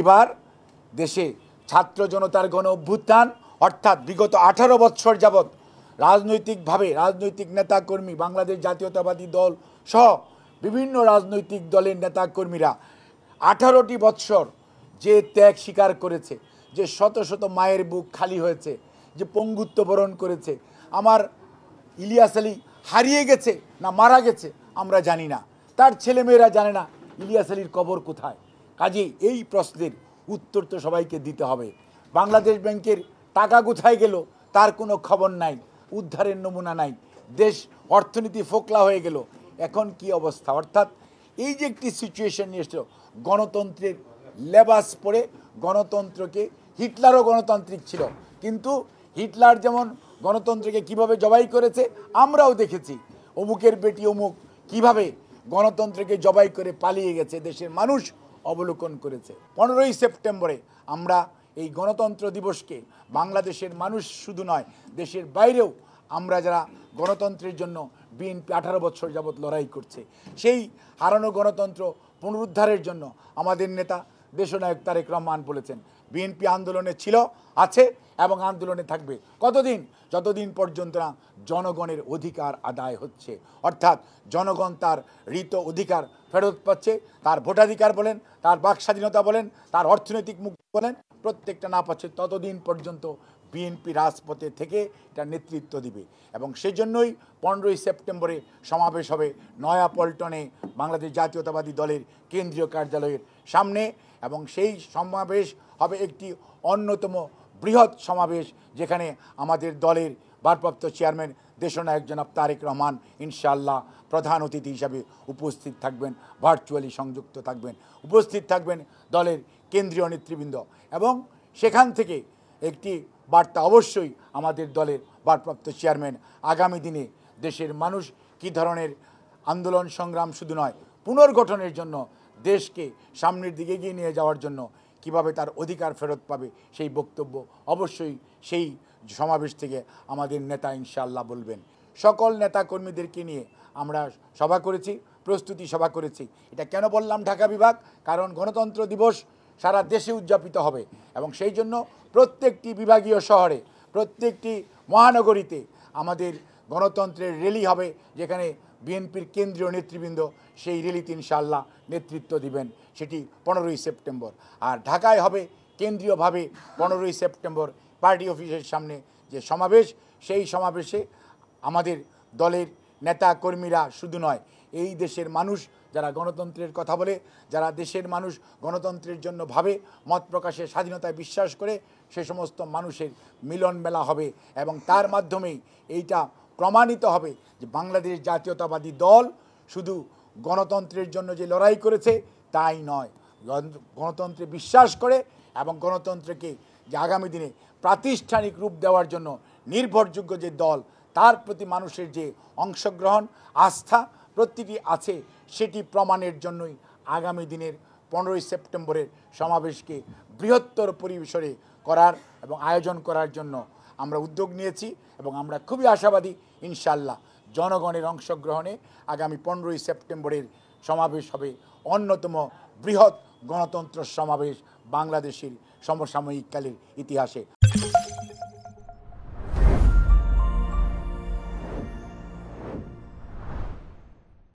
এবার দেশে ছাত্র জনতার গণ অভ্যুত্থান অর্থাৎ বিগত আঠারো বৎসর যাবৎ রাজনৈতিকভাবে রাজনৈতিক নেতাকর্মী বাংলাদেশ জাতীয়তাবাদী দল সহ বিভিন্ন রাজনৈতিক দলের নেতাকর্মীরা আঠারোটি বৎসর যে ত্যাগ স্বীকার করেছে যে শত শত মায়ের বুক খালি হয়েছে যে পঙ্গুত্ব বরণ করেছে আমার ইলিয়াস আলী হারিয়ে গেছে না মারা গেছে আমরা জানি না তার ছেলেমেয়েরা জানে না ইলিয়াস আলীর কবর কোথায় কাজেই এই প্রশ্নের উত্তর তো সবাইকে দিতে হবে বাংলাদেশ ব্যাংকের টাকা কোথায় গেল তার কোনো খবর নাই উদ্ধারের নমুনা নাই দেশ অর্থনীতি ফোকলা হয়ে গেল এখন কি অবস্থা অর্থাৎ এই যে একটি সিচুয়েশন নিয়ে এসেছিল গণতন্ত্রের লেবাস পড়ে গণতন্ত্রকে হিটলারও গণতান্ত্রিক ছিল কিন্তু হিটলার যেমন গণতন্ত্রকে কিভাবে জবাই করেছে আমরাও দেখেছি অমুকের বেটি অমুক কিভাবে গণতন্ত্রকে জবাই করে পালিয়ে গেছে দেশের মানুষ অবলোকন করেছে পনেরোই সেপ্টেম্বরে আমরা এই গণতন্ত্র দিবসকে বাংলাদেশের মানুষ শুধু নয় দেশের বাইরেও আমরা যারা গণতন্ত্রের জন্য বিএনপি আঠারো বছর যাবৎ লড়াই করছে সেই হারানো গণতন্ত্র পুনরুদ্ধারের জন্য আমাদের নেতা দেশনায়ক তারেক রহমান বলেছেন বিএনপি আন্দোলনে ছিল আছে এবং আন্দোলনে থাকবে কতদিন যতদিন পর্যন্ত না জনগণের অধিকার আদায় হচ্ছে অর্থাৎ জনগণ তার ঋত অধিকার ফেরত পাচ্ছে তার ভোটাধিকার বলেন তার বাক স্বাধীনতা বলেন তার অর্থনৈতিক মুক্তি বলেন প্রত্যেকটা না পাচ্ছে ততদিন পর্যন্ত বিএনপি রাজপথে থেকে এটা নেতৃত্ব দিবে এবং সেজন্যই পনেরোই সেপ্টেম্বরে সমাবেশ হবে নয়া পল্টনে বাংলাদেশ জাতীয়তাবাদী দলের কেন্দ্রীয় কার্যালয়ের সামনে এবং সেই সমাবেশ হবে একটি অন্যতম বৃহৎ সমাবেশ যেখানে আমাদের দলের ভারপ্রাপ্ত চেয়ারম্যান দেশনায়ক জনাব তারেক রহমান ইনশাআল্লাহ প্রধান অতিথি হিসাবে উপস্থিত থাকবেন ভার্চুয়ালি সংযুক্ত থাকবেন উপস্থিত থাকবেন দলের কেন্দ্রীয় নেতৃবৃন্দ এবং সেখান থেকে একটি বার্তা অবশ্যই আমাদের দলের ভারপ্রাপ্ত চেয়ারম্যান আগামী দিনে দেশের মানুষ কি ধরনের আন্দোলন সংগ্রাম শুধু নয় পুনর্গঠনের জন্য দেশকে সামনের দিকে এগিয়ে নিয়ে যাওয়ার জন্য কিভাবে তার অধিকার ফেরত পাবে সেই বক্তব্য অবশ্যই সেই সমাবেশ থেকে আমাদের নেতা ইনশাল্লাহ বলবেন সকল নেতা কর্মীদেরকে নিয়ে আমরা সভা করেছি প্রস্তুতি সভা করেছি এটা কেন বললাম ঢাকা বিভাগ কারণ গণতন্ত্র দিবস সারা দেশে উদযাপিত হবে এবং সেই জন্য প্রত্যেকটি বিভাগীয় শহরে প্রত্যেকটি মহানগরীতে আমাদের গণতন্ত্রের র্যালি হবে যেখানে বিএনপির কেন্দ্রীয় নেতৃবৃন্দ সেই র্যালিতে ইনশাল্লাহ নেতৃত্ব দিবেন সেটি পনেরোই সেপ্টেম্বর আর ঢাকায় হবে কেন্দ্রীয়ভাবে পনেরোই সেপ্টেম্বর পার্টি অফিসের সামনে যে সমাবেশ সেই সমাবেশে আমাদের দলের নেতা কর্মীরা শুধু নয় এই দেশের মানুষ যারা গণতন্ত্রের কথা বলে যারা দেশের মানুষ গণতন্ত্রের জন্য ভাবে মত প্রকাশের স্বাধীনতায় বিশ্বাস করে সে সমস্ত মানুষের মিলন মেলা হবে এবং তার মাধ্যমেই এইটা প্রমাণিত হবে যে বাংলাদেশ জাতীয়তাবাদী দল শুধু গণতন্ত্রের জন্য যে লড়াই করেছে তাই নয় গণতন্ত্রে বিশ্বাস করে এবং গণতন্ত্রকে যে আগামী দিনে প্রাতিষ্ঠানিক রূপ দেওয়ার জন্য নির্ভরযোগ্য যে দল তার প্রতি মানুষের যে অংশগ্রহণ আস্থা প্রতিটি আছে সেটি প্রমাণের জন্যই আগামী দিনের পনেরোই সেপ্টেম্বরের সমাবেশকে বৃহত্তর পরিবেশরে করার এবং আয়োজন করার জন্য আমরা উদ্যোগ নিয়েছি এবং আমরা খুবই আশাবাদী ইনশাল্লাহ জনগণের অংশগ্রহণে আগামী পনেরোই সেপ্টেম্বরের সমাবেশ হবে অন্যতম বৃহৎ গণতন্ত্র সমাবেশ বাংলাদেশের সমসাময়িককালের ইতিহাসে